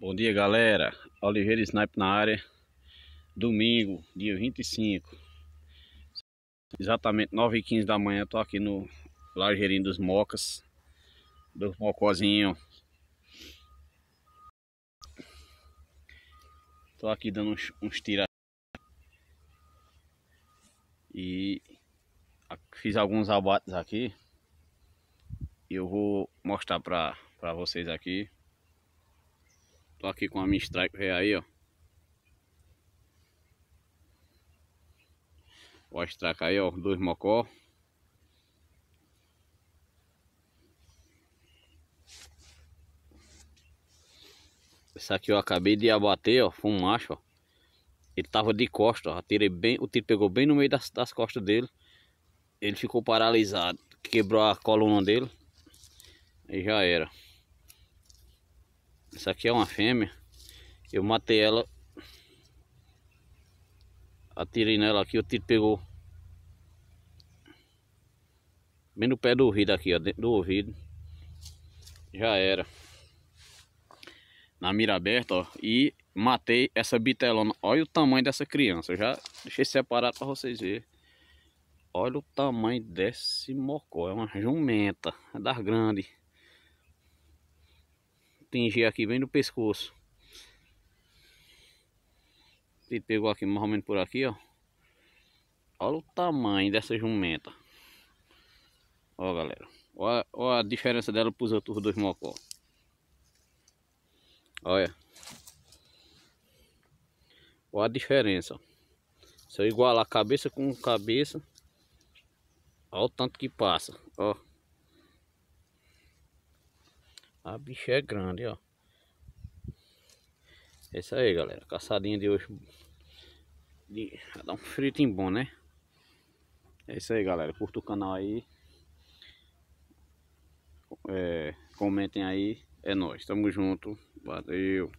Bom dia galera, Oliveira Snipe na área Domingo, dia 25 Exatamente 9h15 da manhã Estou aqui no Lajeirinho dos Mocas Dos Mocozinho Estou aqui dando uns, uns E fiz alguns abates aqui E eu vou mostrar para pra vocês aqui Tô aqui com a minha strike aí, ó. Ó a strike aí, ó. Dois mocó. Essa aqui eu acabei de abater, ó. Foi um macho, ó. Ele tava de costa, ó. Atirei bem, o tiro pegou bem no meio das, das costas dele. Ele ficou paralisado. Quebrou a coluna dele. E já era. Essa aqui é uma fêmea. Eu matei ela. Atirei nela aqui, o tiro pegou. Bem no pé do ouvido aqui, ó, dentro do ouvido. Já era. Na mira aberta, ó. E matei essa bitelona. Olha o tamanho dessa criança. Eu já deixei separado para vocês verem. Olha o tamanho desse mocó. É uma jumenta. É das grandes tingir aqui bem no pescoço. Ele pegou aqui mais ou menos por aqui, ó. Olha o tamanho dessa jumenta. Ó, galera. Olha, olha a diferença dela para os outros dois mocó. Olha. Olha a diferença. Se eu igualar cabeça com cabeça, olha o tanto que passa. Ó. A bicha é grande, ó. É isso aí, galera. Caçadinha de hoje. De... dar um fritinho bom, né? É isso aí, galera. Curta o canal aí. É... Comentem aí. É nóis. Tamo junto. Valeu.